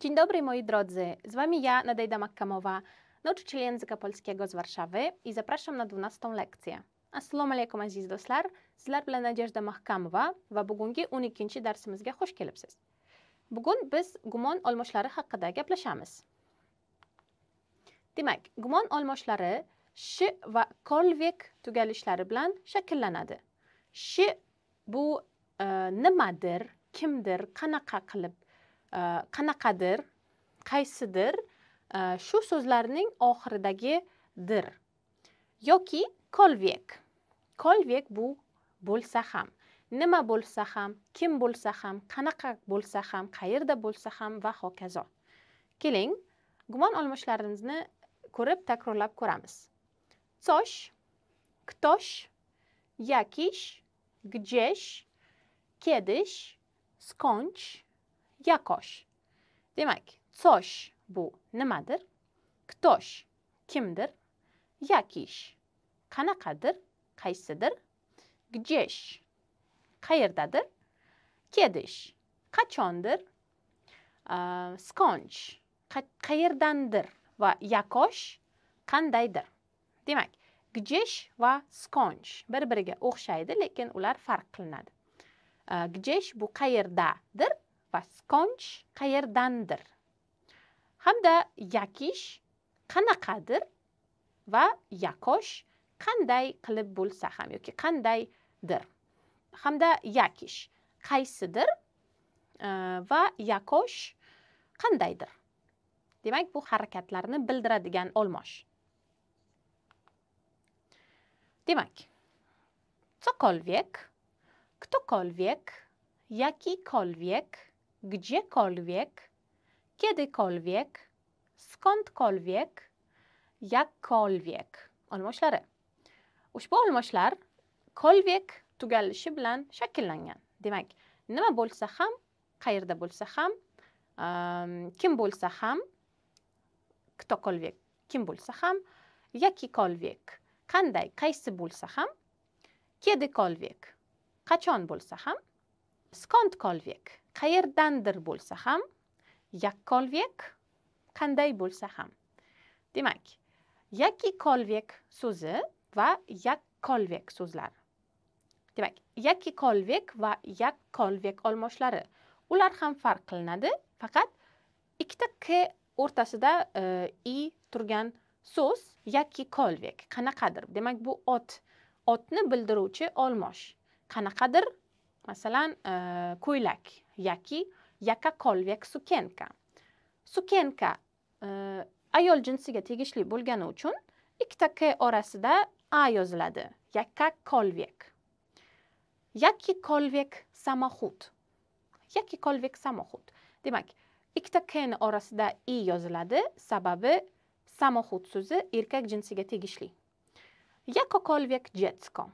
Dzień dobry moi drodzy, z Wami ja, Nadejda Makkamowa, nauczyciel języka polskiego z Warszawy i zapraszam na 12 lekcję. Assalomu alaykum aziz do'stlar, sizlar bilan Nadejda Makkamowa, va bugungi 12-darsimizga xush kelibsiz. Bugun biz gumon olmoshlari haqida gaplashamiz. Demak, gumon olmoshlari sh va kolvek tugalishlari bilan shakllanadi. Sh bu e, nimadir, kimdir, qanaqa qilib Э, qanaqadir qaysidir э, shu so'zlarning oxiridagi dir yoki kolvek kolvek bu bo'lsa ham nima bo'lsa ham kim bo'lsa ham qanaqa bo'lsa ham qayerda bo'lsa ham va hokazo keling gumon olmoshlarimizni ko'rib takrorlab ko'ramiz cosh ktosh yakish gjesh kedish skonch yakosh demak tsosh bu nimadir ktosh kimdir yakish qanaqadir qaysidir gjesh qayerdadir kedish qachondir skonch qayerdandir va yakosh qandaydir demak gjesh va skonch bir biriga o'xshaydi lekin ular farq qilinadi gjesh bu qayerdadir va skonch qayerdandir hamda yakish qanaqadir va yakosh qanday qilib bo'lsa ham yoki qandaydir hamda yakish qaysidir e, va yakosh qandaydir demak bu harakatlarni bildiradigan olmosh demak ktokolvek ktokolwiek kolvek gdziekolwiek, kiedykolwiek, skądkolwiek, jakkolwiek. olmoshlari ushbu olmoshlar kolvek tugallishi bilan shakllangan demak nima bo'lsa ham qayerda bo'lsa ham kim bo'lsa ham ktokolwiek, kim bo'lsa ham yakikolwiek, qanday qaysi bo'lsa ham kiedykolwiek, qachon bo'lsa ham skondkolvek qayerdandir bo'lsa ham yakkolvek qanday bo'lsa ham demak kolvek suzi va yakkolvek so'zlar demak kolvek va yakkolvek olmoshlari ular ham farq qilinadi faqat ikkita k o'rtasida e, i turgan so'z yakikolvek qanaqadir demak bu ot otni bildiruvchi olmosh qanaqadir masalan e, ko'ylak yoki yakkakolvek sukenka sukenka e, ayol jinsiga tegishli bo'lgani uchun ikkita k orasida a yoziladi yakkakolvek yakkikolvek samoxud yakkikolvek samoxud demak ikkita k orasida i yoziladi sababi samoxud so'zi erkak jinsiga tegishli yakokolvek jetsko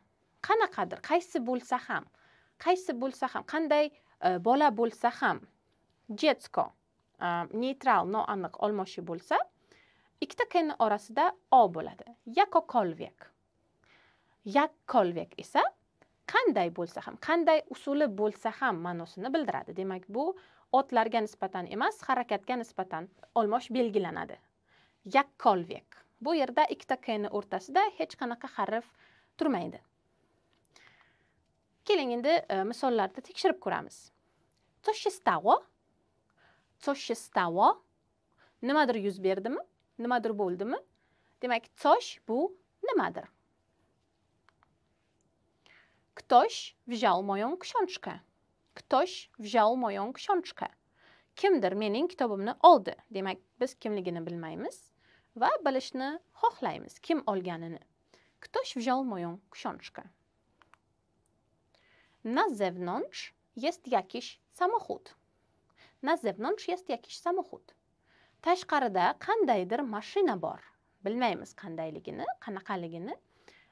qanaqadir qaysi bo'lsa ham qaysi bo'lsa ham qanday e, bola bo'lsa ham jetsko e, neytral noaniq olmoshi bo'lsa ikkita ken orasida o bo'ladi yakokolvek yakkolvek esa qanday bo'lsa ham qanday usuli bo'lsa ham ma'nosini bildiradi demak bu otlarga nisbatan emas harakatga nisbatan olmosh belgilanadi yakkolvek bu yerda ikkita kni o'rtasida hech qanaqa harf turmaydi keling endi misollarda tekshirib ko'ramiz co się stało co się stało nimadir yuz berdimi nimadir bo'ldimi demak coś bu nimadir Ktoś wziął moją książkę. Ktoś wziął moją książkę. Kimdir mening kitobimni oldi. Demak, biz kimligini bilmaymiz va bilishni xohlaymiz, kim olganini. Ktoś wziął moją książkę. Na zewnątrz jest jakiś samochód. Na zewnątrz jest jakiś samochód. Tashqarida qandaydir mashina bor. Bilmaymiz qandayligini, qanaqaligini,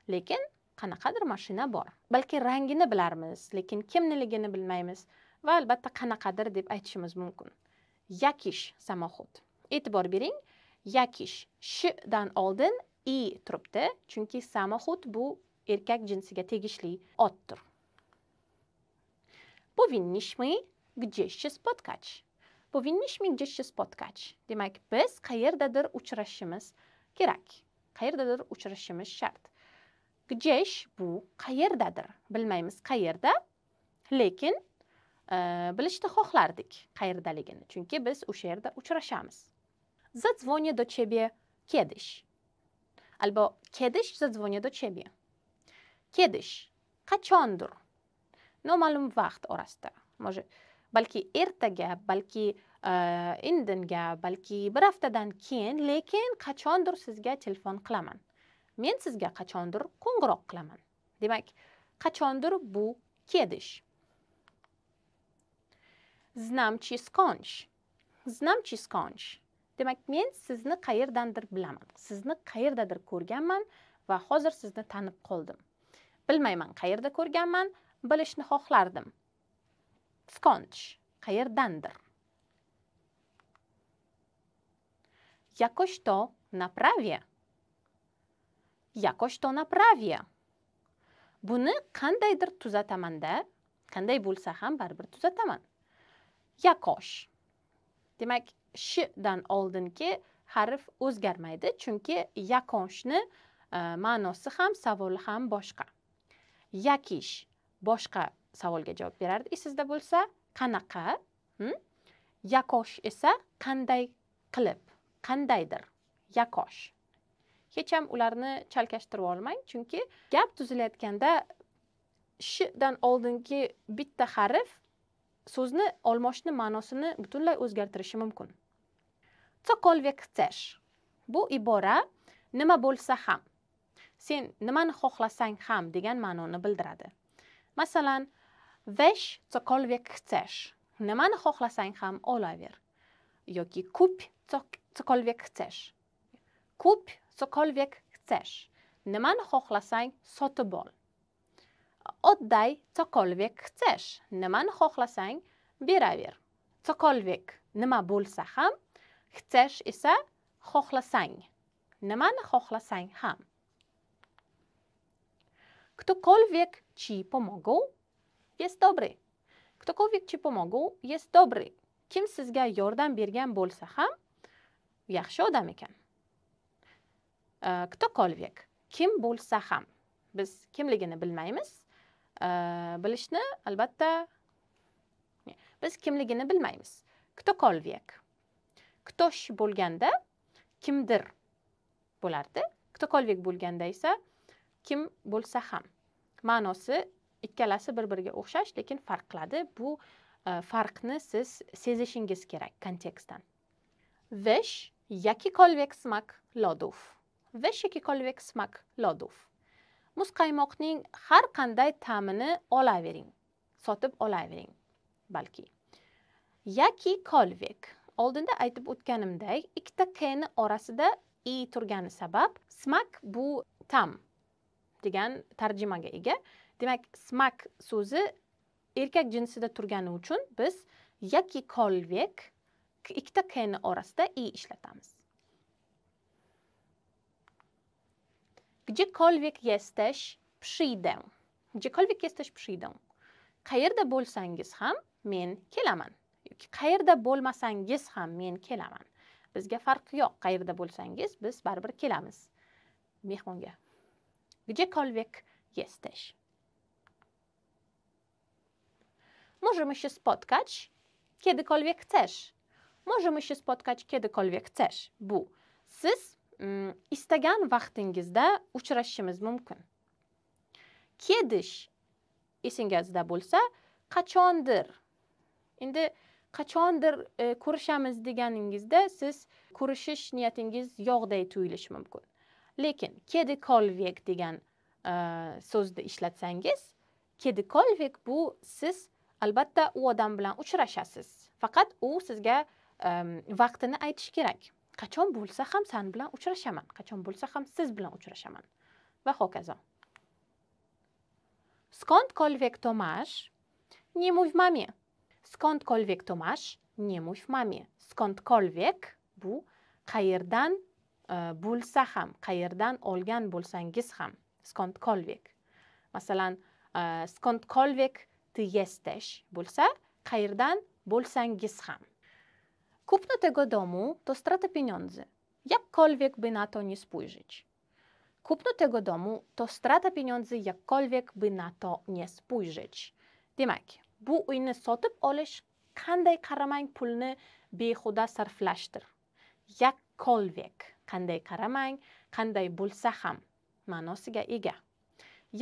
lekin qanaqadir mashina bor. Balki rangini bilarmiz, lekin kimniligini bilmaymiz va albatta qanaqadir deb aytishimiz mumkin. Yakish samohud. E'tibor bering, yakish shdan oldin i turibdi, chunki samohud bu erkak jinsiga tegishli otdir. powinniśmy gdzieś się spotkać. Powinniśmy gdzieś się spotkać. Demak, biz qayerdadir uchrashishimiz kerak. Qayerdadir uchrashishimiz shart. Gdzieś bu qayerdadir. Bilmaymiz qayerda, lekin e, bilishni xohlardik qayerdaligini. Chunki biz o'sha yerda uchrashamiz. Zadzwonię do ciebie kiedyś. Albo kiedyś zadzwonię do ciebie. Kiedyś qachondir noma'lum vaqt orasida может balki ertaga balki indinga balki bir haftadan keyin lekin qachondir sizga telefon qilaman men sizga qachondir qo'ng'iroq qilaman demak qachondir bu kedish znam chi skądś znam chi demak men sizni qayerdandir bilaman sizni qayerdadir ko'rganman va hozir sizni tanib qoldim bilmayman qayerda ko'rganman bilishni xohlardim skonch qayerdandir jakoś to naprawię jakoś to naprawię buni qandaydir tuzatamanda qanday bo'lsa ham baribir tuzataman yakosh demak sh dan oldinki harf o'zgarmaydi chunki yakoshni e, ma'nosi ham savoli ham boshqa yakish boshqa savolga javob berardi esizda bo'lsa qanaqa hm? yakosh esa qanday qilib qandaydir yakosh hech ham ularni chalkashtirib olmang chunki gap tuzilayotganda shdan oldingi bitta harf so'zni olmoshni ma'nosini butunlay o'zgartirishi mumkin bu ibora nima bo'lsa ham sen nimani xohlasang ham degan ma'noni bildiradi masalan weź cokolwiek chcesz nimani xohlasang ham olaver yoki kup cokolwiek chcesz kup cokolwiek chcesz nimani xohlasang sotib ol oddaj cokolwiek chcesz nimani xohlasang beraver cokolwiek nima bo'lsa ham chcesz esa xohlasang nimani xohlasang ham Ktokolwiek ci pomogą, jest dobry. Ktokolwiek ci pomogą, jest dobry. Kim sizga yordam bergan bo'lsa ham, yaxshi odam ekan. E, Ktokolviek, kim bo'lsa ham. Biz kimligini bilmaymiz. E, bilishni albatta biz kimligini bilmaymiz. Ktokolwiek. Ktoś bo'lganda kimdir bo'lardi. Ktokolwiek bo'lganda esa kim bo'lsa ham ma'nosi ikkalasi bir biriga o'xshash lekin farq qiladi bu e, farqni siz sezishingiz kerak kontekstdan vesh yaki kolvek smak lodov vesh yaki kolvek smak lodov muzqaymoqning har qanday ta'mini olavering sotib olavering balki yaki kolvek oldinda aytib o'tganimdek ikkita kni orasida i turgani sabab smak bu tam degan tarjimaga ega demak smak so'zi erkak jinsida turgani uchun biz kolvek ikkita kni orasida i ishlatamiz gdziekolwiek jesteś przyjdę gdziekolwiek jesteś przyjdę qayerda bo'lsangiz ham men kelaman yoki qayerda bo'lmasangiz ham men kelaman bizga farqi yo'q qayerda bo'lsangiz biz baribir kelamiz mehmonga gdziekolwiek jesteś. Możemy się spotkać kiedykolwiek chcesz. Możemy się spotkać kiedykolwiek chcesz. Bu. Siz ım, istegan vaqtingizda uchrashimiz mumkin. Kiedyś esingizda bo'lsa, qachondir. Endi qachondir e, ko'rishamiz deganingizda siz ko'rishish niyatingiz yo'qday tuyulish mumkin. lekin kolvek degan e, so'zni ishlatsangiz kolvek bu siz albatta u odam bilan uchrashasiz faqat u sizga e, vaqtini aytishi kerak qachon bo'lsa ham san bilan uchrashaman qachon bo'lsa ham siz bilan uchrashaman va hokazo kolvek tomash masz, nie mów mamie. Skądkolwiek to masz, nie mów Skont Skądkolwiek bu qayerdan Э, bo'lsa ham qayerdan olgan bo'lsangiz ham kolvek masalan skont ty jesteś bo'lsa qayerdan bo'lsangiz ham kupno tego domu to strata pieniądzy jakkolwiek by na to nie spojrzeć kupno tego domu to strata pieniądzy jakkolwiek by na to nie spojrzeć demak bu uyni sotib olish qanday qaramang pulni behuda sarflashdir yakkolvek qanday qaramang qanday bo'lsa ham ma'nosiga ega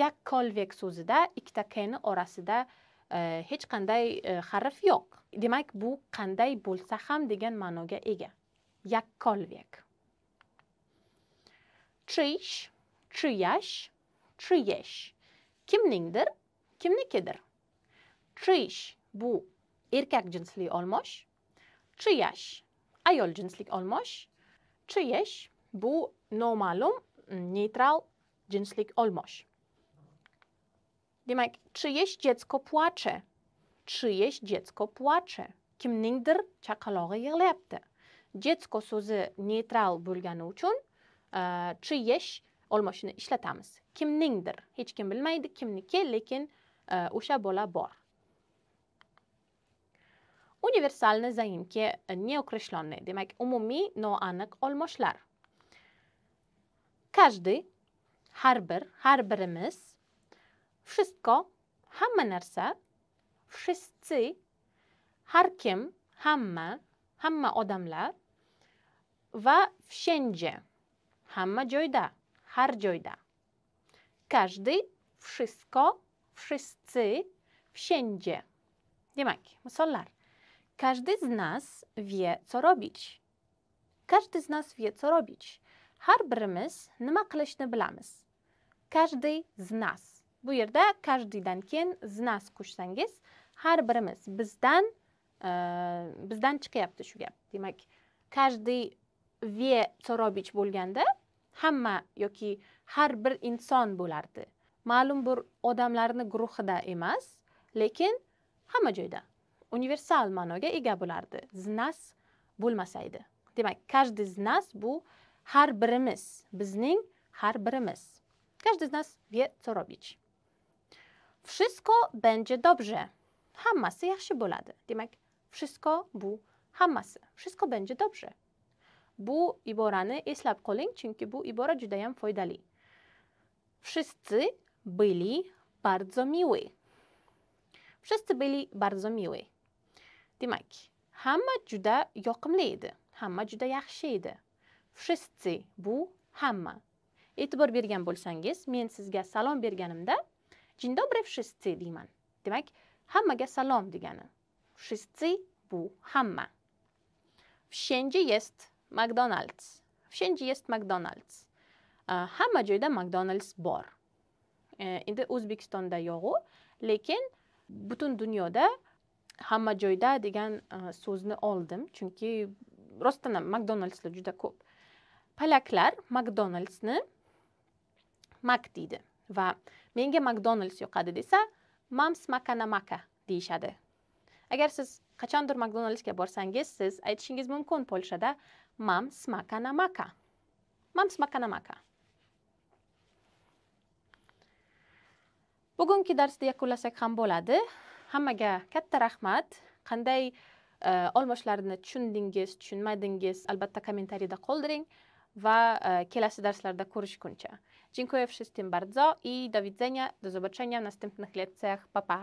yakkolvek so'zida ikkita kni orasida e, hech qanday e, harf yo'q demak bu qanday bo'lsa ham degan ma'noga ega yakkolvek chish chiyash chiyesh kimningdir kimnikidir chish bu erkak jinsli olmosh chiyash ayol jinslik almosh chiyish bu noma'lum neytral jinslik olmosh demak chiyish dziecko płacze Chiyish dziecko płacze kimningdir chaqalog'i yig'layapti dziecko so'zi neytral bo'lgani uchun e, chiyish olmoshini ishlatamiz kimningdir hech kim bilmaydi kimniki lekin e, o'sha bola bor Uniwersalne zaimki e, neokreślone. Demak, no anek olmoślar. Każdy, harber bir, wszystko, hamma narsa, wszyscy, harkim hamma, hamma odamlar va wszędzie, hamma joyda, har joyda. Każdy, wszystko, wszyscy, wszędzie. Demak, misollar. Każdy z nas wie, co robić. Każdy z nas wie, co robić. Har nma kleśne qilishni Każdy z nas. Bu yerda każdy dankien z nas qo'shsangiz, har bizdan e, bizdan chiqyapti şu gap. Demek każdy wie, co robić bo'lganda hamma yoki har bir inson bo'lardi. Ma'lum bir odamlarni guruhida emas, lekin hamma joyda. universal ma'noga ega bo'lardi znas bo'lmasaydi demak każdy z nas bu har birimiz bizning har birimiz każdy z nas wie co robić wszystko będzie dobrze jak się bo'ladi demak wszystko bu hammasy, wszystko będzie dobrze bu i eslab qoling chunki bu ibora judayam foydali wszyscy byli bardzo miły. Wszyscy byli bardzo miły. demak hamma juda yoqimli edi hamma juda yaxshi edi wszyscy bu hamma e'tibor bergan bo'lsangiz men sizga salom berganimda dzień dobry wszyscy deyman demak hammaga salom degani wszyscy bu hamma wszędzie jest mcdonalds wszędzie jest mcdonalds hamma joyda mcdonalds bor endi o'zbekistonda yo'q, lekin butun dunyoda hamma joyda degan e, so'zni oldim chunki rostdan ham makdonaldslar juda ko'p polaklar makdonaldsni mak deydi va menga makdonalds yoqadi desa mams maka deyishadi agar siz qachondir makdonaldsga borsangiz siz aytishingiz mumkin polshada mams maka mams maka bugungi darsni yakunlasak ham bo'ladi hammaga katta rahmat qanday e, olmishlarni tushundingiz tushunmadingiz albatta kommentariyda qoldiring va e, kelasi darslarda ko'rishguncha dziękuję wszystkim bardzo i do widzenia do zobaczenia w następnych lekcjach pa pa